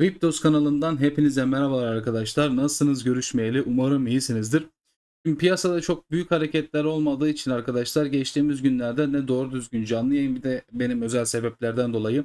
Cryptos kanalından hepinize merhabalar arkadaşlar. Nasılsınız görüşmeyeli? Umarım iyisinizdir. Şimdi piyasada çok büyük hareketler olmadığı için arkadaşlar geçtiğimiz günlerde ne doğru düzgün canlı yayın bir de benim özel sebeplerden dolayı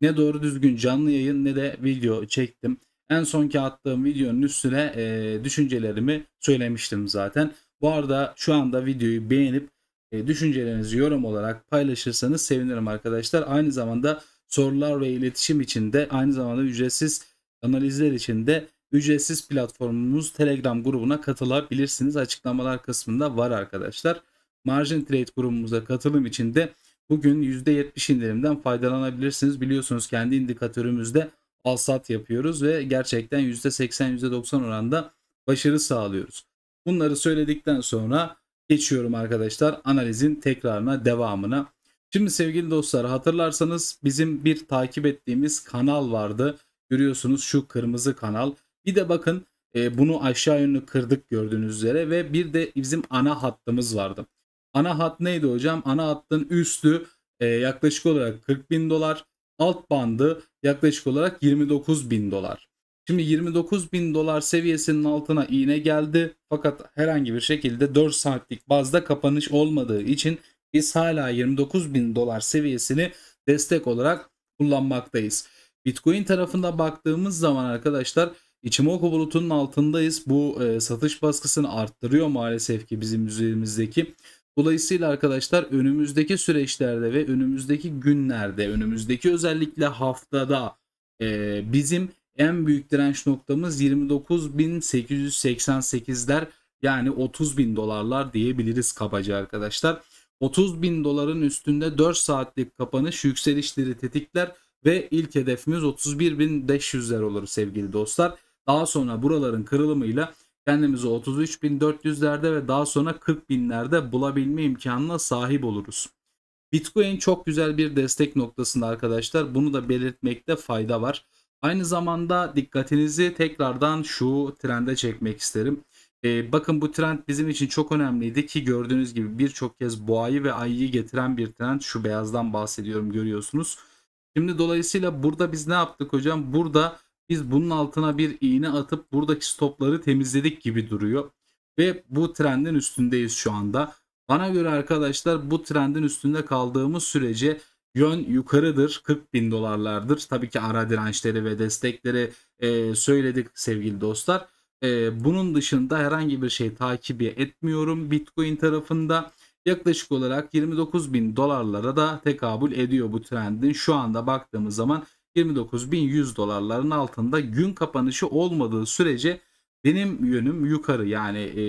ne doğru düzgün canlı yayın ne de video çektim. En sonki attığım videonun üstüne e, düşüncelerimi söylemiştim zaten. Bu arada şu anda videoyu beğenip e, düşüncelerinizi yorum olarak paylaşırsanız sevinirim arkadaşlar. Aynı zamanda sorular ve iletişim için de aynı zamanda ücretsiz analizler için de ücretsiz platformumuz Telegram grubuna katılabilirsiniz. Açıklamalar kısmında var arkadaşlar. Margin Trade grubumuza katılım için de bugün %70 indirimden faydalanabilirsiniz. Biliyorsunuz kendi indikatörümüzde al-sat yapıyoruz ve gerçekten %80 %90 oranda başarı sağlıyoruz. Bunları söyledikten sonra geçiyorum arkadaşlar analizin tekrarına devamına. Şimdi sevgili dostlar hatırlarsanız bizim bir takip ettiğimiz kanal vardı. Görüyorsunuz şu kırmızı kanal. Bir de bakın e, bunu aşağı yönlü kırdık gördüğünüz üzere ve bir de bizim ana hattımız vardı. Ana hat neydi hocam? Ana hattın üstü e, yaklaşık olarak 40 bin dolar. Alt bandı yaklaşık olarak 29 bin dolar. Şimdi 29 bin dolar seviyesinin altına iğne geldi. Fakat herhangi bir şekilde 4 saatlik bazda kapanış olmadığı için biz hala 29 bin dolar seviyesini destek olarak kullanmaktayız. Bitcoin tarafında baktığımız zaman arkadaşlar Ichimoku bulutunun altındayız. Bu e, satış baskısını arttırıyor maalesef ki bizim üzerimizdeki. Dolayısıyla arkadaşlar önümüzdeki süreçlerde ve önümüzdeki günlerde, önümüzdeki özellikle haftada e, bizim en büyük direnç noktamız 29.888'ler yani 30.000 dolarlar diyebiliriz kabaca arkadaşlar. 30 bin doların üstünde 4 saatlik kapanış yükselişleri tetikler ve ilk hedefimiz bin 31.500'ler olur sevgili dostlar. Daha sonra buraların kırılımıyla kendimizi bin 33.400'lerde ve daha sonra binlerde bulabilme imkanına sahip oluruz. Bitcoin çok güzel bir destek noktasında arkadaşlar. Bunu da belirtmekte fayda var. Aynı zamanda dikkatinizi tekrardan şu trende çekmek isterim. E, bakın bu trend bizim için çok önemliydi ki gördüğünüz gibi birçok kez boğayı ve ayıyı getiren bir trend. Şu beyazdan bahsediyorum görüyorsunuz. Şimdi dolayısıyla burada biz ne yaptık hocam? Burada biz bunun altına bir iğne atıp buradaki stopları temizledik gibi duruyor. Ve bu trendin üstündeyiz şu anda. Bana göre arkadaşlar bu trendin üstünde kaldığımız sürece yön yukarıdır 40 bin dolarlardır. Tabii ki ara dirençleri ve destekleri e, söyledik sevgili dostlar. E, bunun dışında herhangi bir şey takibi etmiyorum Bitcoin tarafında. Yaklaşık olarak 29 bin dolarlara da tekabül ediyor bu trendin. Şu anda baktığımız zaman 29.100 dolarların altında gün kapanışı olmadığı sürece benim yönüm yukarı. Yani e,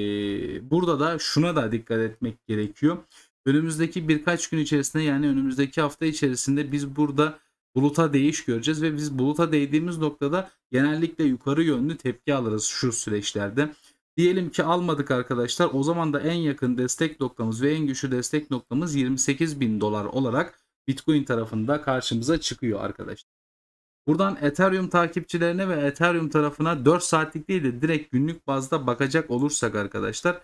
burada da şuna da dikkat etmek gerekiyor. Önümüzdeki birkaç gün içerisinde yani önümüzdeki hafta içerisinde biz burada buluta değiş göreceğiz ve biz buluta değdiğimiz noktada genellikle yukarı yönlü tepki alırız şu süreçlerde. Diyelim ki almadık arkadaşlar. O zaman da en yakın destek noktamız ve en güçlü destek noktamız 28 bin dolar olarak Bitcoin tarafında karşımıza çıkıyor arkadaşlar. Buradan Ethereum takipçilerine ve Ethereum tarafına 4 saatlik değil de direkt günlük bazda bakacak olursak arkadaşlar.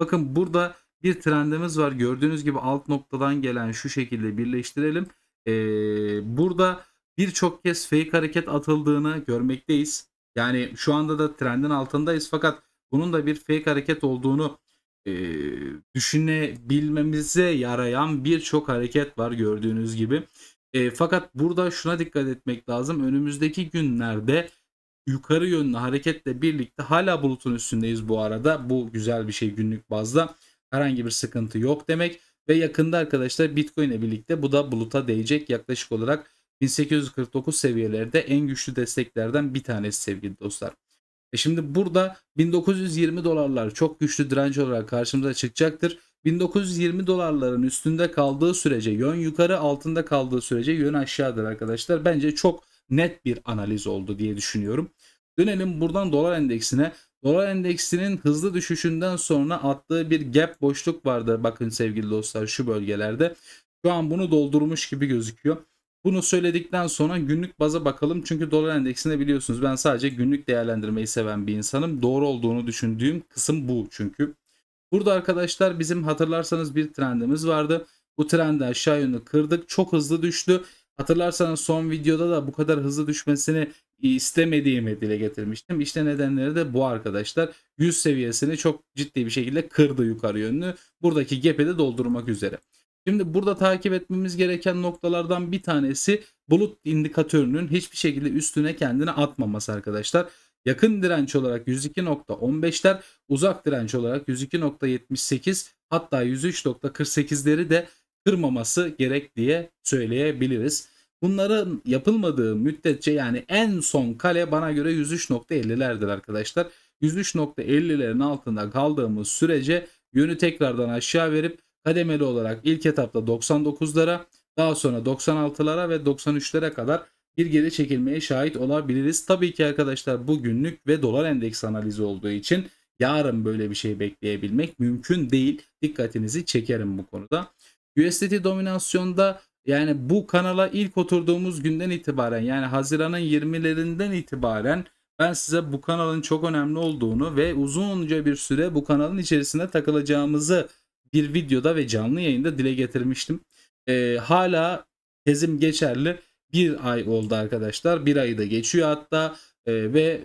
Bakın burada bir trendimiz var. Gördüğünüz gibi alt noktadan gelen şu şekilde birleştirelim. Ee, burada birçok kez fake hareket atıldığını görmekteyiz. Yani şu anda da trendin altındayız fakat bunun da bir fake hareket olduğunu e, düşünebilmemize yarayan birçok hareket var gördüğünüz gibi. E, fakat burada şuna dikkat etmek lazım. Önümüzdeki günlerde yukarı yönlü hareketle birlikte hala bulutun üstündeyiz bu arada. Bu güzel bir şey günlük bazda. Herhangi bir sıkıntı yok demek. Ve yakında arkadaşlar Bitcoin ile birlikte bu da buluta değecek yaklaşık olarak 1849 seviyelerde en güçlü desteklerden bir tanesi sevgili dostlar. E şimdi burada 1920 dolarlar çok güçlü direnç olarak karşımıza çıkacaktır. 1920 dolarların üstünde kaldığı sürece yön yukarı altında kaldığı sürece yön aşağıdır arkadaşlar. Bence çok net bir analiz oldu diye düşünüyorum. Dönelim buradan dolar endeksine. Dolar endeksinin hızlı düşüşünden sonra attığı bir gap boşluk vardı. Bakın sevgili dostlar şu bölgelerde. Şu an bunu doldurmuş gibi gözüküyor. Bunu söyledikten sonra günlük baza bakalım. Çünkü dolar endeksinde biliyorsunuz ben sadece günlük değerlendirmeyi seven bir insanım. Doğru olduğunu düşündüğüm kısım bu çünkü. Burada arkadaşlar bizim hatırlarsanız bir trendimiz vardı. Bu trendi aşağı yönlü kırdık. Çok hızlı düştü. Hatırlarsanız son videoda da bu kadar hızlı düşmesini istemediğimi dile getirmiştim. İşte nedenleri de bu arkadaşlar. 100 seviyesini çok ciddi bir şekilde kırdı yukarı yönlü. Buradaki gap'i de doldurmak üzere. Şimdi burada takip etmemiz gereken noktalardan bir tanesi bulut indikatörünün hiçbir şekilde üstüne kendini atmaması arkadaşlar. Yakın direnç olarak 102.15'ler, uzak direnç olarak 102.78 hatta 103.48'leri de kırmaması gerek diye söyleyebiliriz. Bunların yapılmadığı müddetçe yani en son kale bana göre 103.50'lerdir arkadaşlar. 103.50'lerin altında kaldığımız sürece yönü tekrardan aşağı verip kademeli olarak ilk etapta 99'lara daha sonra 96'lara ve 93'lere kadar bir geri çekilmeye şahit olabiliriz. Tabii ki arkadaşlar bu günlük ve dolar endeks analizi olduğu için yarın böyle bir şey bekleyebilmek mümkün değil. Dikkatinizi çekerim bu konuda. USDT dominasyonda yani bu kanala ilk oturduğumuz günden itibaren yani Haziran'ın 20'lerinden itibaren ben size bu kanalın çok önemli olduğunu ve uzunca bir süre bu kanalın içerisinde takılacağımızı bir videoda ve canlı yayında dile getirmiştim. Ee, hala tezim geçerli. Bir ay oldu arkadaşlar. Bir ayı da geçiyor hatta ee, ve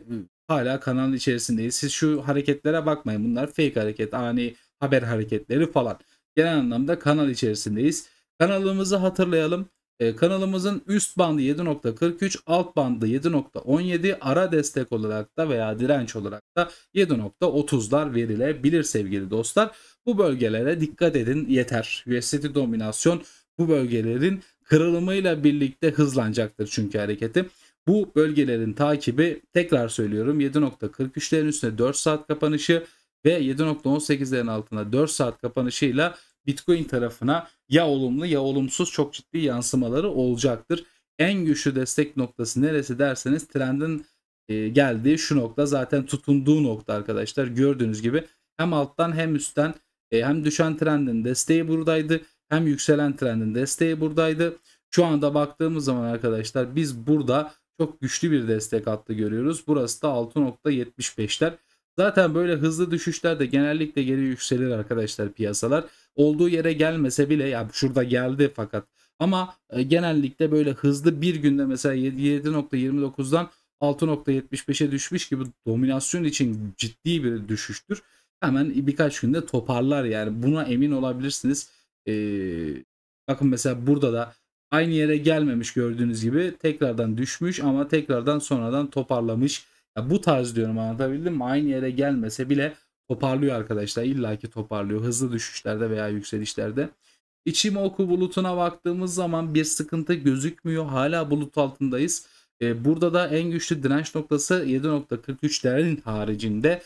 hala kanalın içerisindeyiz. Siz şu hareketlere bakmayın. Bunlar fake hareket, ani haber hareketleri falan. Genel anlamda kanal içerisindeyiz. Kanalımızı hatırlayalım. E, kanalımızın üst bandı 7.43, alt bandı 7.17, ara destek olarak da veya direnç olarak da 7.30'lar verilebilir sevgili dostlar. Bu bölgelere dikkat edin yeter. USDT dominasyon bu bölgelerin kırılımıyla birlikte hızlanacaktır çünkü hareketi. Bu bölgelerin takibi tekrar söylüyorum 7.43'lerin üstüne 4 saat kapanışı ve 7.18'lerin altına 4 saat kapanışıyla Bitcoin tarafına ya olumlu ya olumsuz çok ciddi yansımaları olacaktır. En güçlü destek noktası neresi derseniz trendin e, geldiği şu nokta zaten tutunduğu nokta arkadaşlar. Gördüğünüz gibi hem alttan hem üstten e, hem düşen trendin desteği buradaydı hem yükselen trendin desteği buradaydı. Şu anda baktığımız zaman arkadaşlar biz burada çok güçlü bir destek hattı görüyoruz. Burası da 6.75'ler. Zaten böyle hızlı düşüşlerde genellikle geri yükselir arkadaşlar piyasalar. Olduğu yere gelmese bile ya şurada geldi fakat ama e, genellikle böyle hızlı bir günde mesela 7.29'dan 6.75'e düşmüş gibi dominasyon için ciddi bir düşüştür. Hemen birkaç günde toparlar yani buna emin olabilirsiniz. Ee, bakın mesela burada da aynı yere gelmemiş gördüğünüz gibi tekrardan düşmüş ama tekrardan sonradan toparlamış. Ya bu tarz diyorum anlatabildim mi? Aynı yere gelmese bile toparlıyor arkadaşlar. İlla ki toparlıyor. Hızlı düşüşlerde veya yükselişlerde. İçim oku bulutuna baktığımız zaman bir sıkıntı gözükmüyor. Hala bulut altındayız. E, burada da en güçlü direnç noktası 7.43'lerin haricinde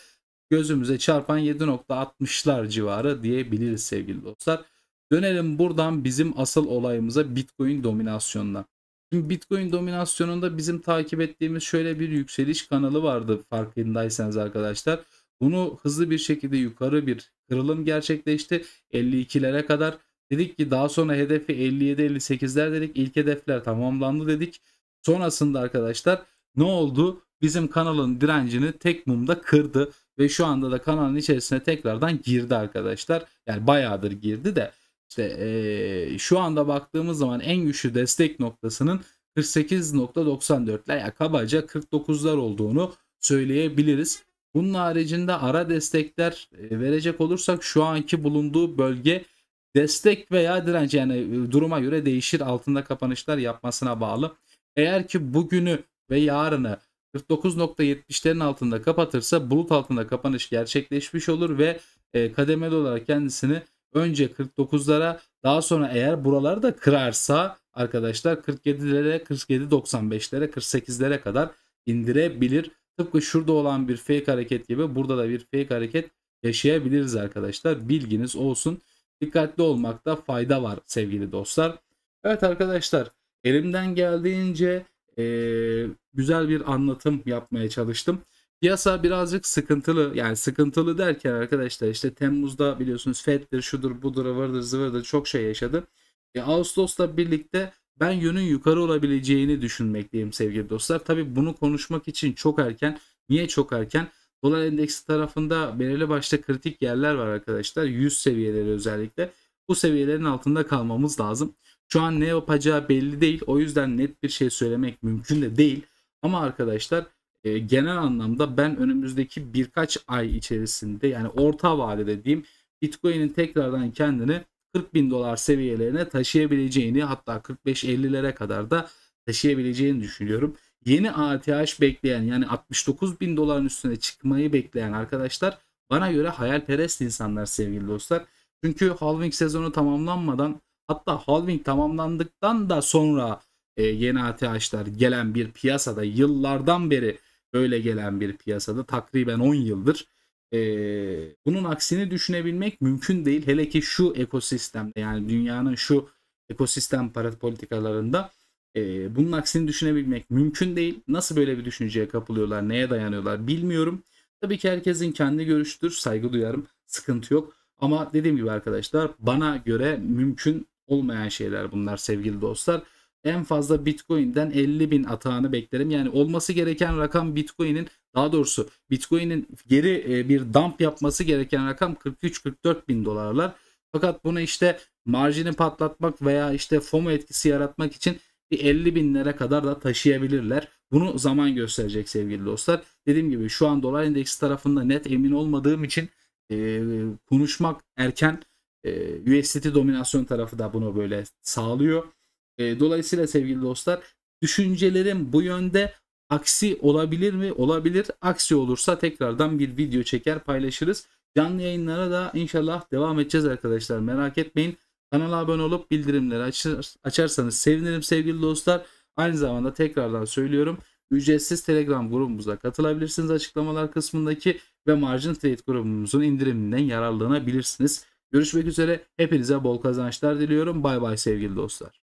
gözümüze çarpan 7.60'lar civarı diyebiliriz sevgili dostlar. Dönelim buradan bizim asıl olayımıza Bitcoin dominasyonuna. Şimdi Bitcoin dominasyonunda bizim takip ettiğimiz şöyle bir yükseliş kanalı vardı farkındaysanız arkadaşlar. Bunu hızlı bir şekilde yukarı bir kırılım gerçekleşti 52'lere kadar. Dedik ki daha sonra hedefi 57-58'ler dedik. İlk hedefler tamamlandı dedik. Sonrasında arkadaşlar ne oldu? Bizim kanalın direncini tek mumda kırdı ve şu anda da kanalın içerisine tekrardan girdi arkadaşlar. Yani bayağıdır girdi de işte e, şu anda baktığımız zaman en güçlü destek noktasının 48.94'ler ya kabaca 49'lar olduğunu söyleyebiliriz. Bunun haricinde ara destekler verecek olursak şu anki bulunduğu bölge destek veya direnç yani duruma göre değişir altında kapanışlar yapmasına bağlı. Eğer ki bugünü ve yarını 49.70'lerin altında kapatırsa bulut altında kapanış gerçekleşmiş olur ve kademeli olarak kendisini önce 49'lara daha sonra eğer buraları da kırarsa arkadaşlar 47'lere 47.95'lere 48'lere kadar indirebilir. Tıpkı şurada olan bir fake hareket gibi burada da bir fake hareket yaşayabiliriz arkadaşlar. Bilginiz olsun. Dikkatli olmakta fayda var sevgili dostlar. Evet arkadaşlar elimden geldiğince e, güzel bir anlatım yapmaya çalıştım. Piyasa birazcık sıkıntılı. Yani sıkıntılı derken arkadaşlar işte Temmuz'da biliyorsunuz Fed'dir, şudur, budur, vardır zıvırdır çok şey yaşadı. E, Ağustos'la birlikte ben yönün yukarı olabileceğini düşünmekteyim sevgili dostlar. Tabi bunu konuşmak için çok erken. Niye çok erken? Dolar endeksi tarafında belirli başta kritik yerler var arkadaşlar. 100 seviyeleri özellikle. Bu seviyelerin altında kalmamız lazım. Şu an ne yapacağı belli değil. O yüzden net bir şey söylemek mümkün de değil. Ama arkadaşlar ee, genel anlamda ben önümüzdeki birkaç ay içerisinde yani orta vade dediğim Bitcoin'in tekrardan kendini 40 bin dolar seviyelerine taşıyabileceğini hatta 45-50'lere kadar da taşıyabileceğini düşünüyorum. Yeni ATH bekleyen yani 69 bin doların üstüne çıkmayı bekleyen arkadaşlar bana göre hayalperest insanlar sevgili dostlar. Çünkü halving sezonu tamamlanmadan hatta halving tamamlandıktan da sonra e, yeni ATH'lar gelen bir piyasada yıllardan beri böyle gelen bir piyasada takriben 10 yıldır e, bunun aksini düşünebilmek mümkün değil. Hele ki şu ekosistemde yani dünyanın şu ekosistem para politikalarında e, bunun aksini düşünebilmek mümkün değil. Nasıl böyle bir düşünceye kapılıyorlar, neye dayanıyorlar bilmiyorum. Tabii ki herkesin kendi görüştür, saygı duyarım, sıkıntı yok. Ama dediğim gibi arkadaşlar bana göre mümkün olmayan şeyler bunlar sevgili dostlar en fazla Bitcoin'den 50 bin atağını beklerim. Yani olması gereken rakam Bitcoin'in daha doğrusu Bitcoin'in geri e, bir dump yapması gereken rakam 43-44 bin dolarlar. Fakat bunu işte marjini patlatmak veya işte FOMO etkisi yaratmak için bir 50 binlere kadar da taşıyabilirler. Bunu zaman gösterecek sevgili dostlar. Dediğim gibi şu an dolar endeksi tarafında net emin olmadığım için e, konuşmak erken e, USDT dominasyon tarafı da bunu böyle sağlıyor. E, dolayısıyla sevgili dostlar düşüncelerim bu yönde aksi olabilir mi? Olabilir. Aksi olursa tekrardan bir video çeker paylaşırız. Canlı yayınlara da inşallah devam edeceğiz arkadaşlar. Merak etmeyin. Kanala abone olup bildirimleri açar, açarsanız sevinirim sevgili dostlar. Aynı zamanda tekrardan söylüyorum. Ücretsiz Telegram grubumuza katılabilirsiniz açıklamalar kısmındaki ve Margin Trade grubumuzun indiriminden yararlanabilirsiniz. Görüşmek üzere. Hepinize bol kazançlar diliyorum. Bay bay sevgili dostlar.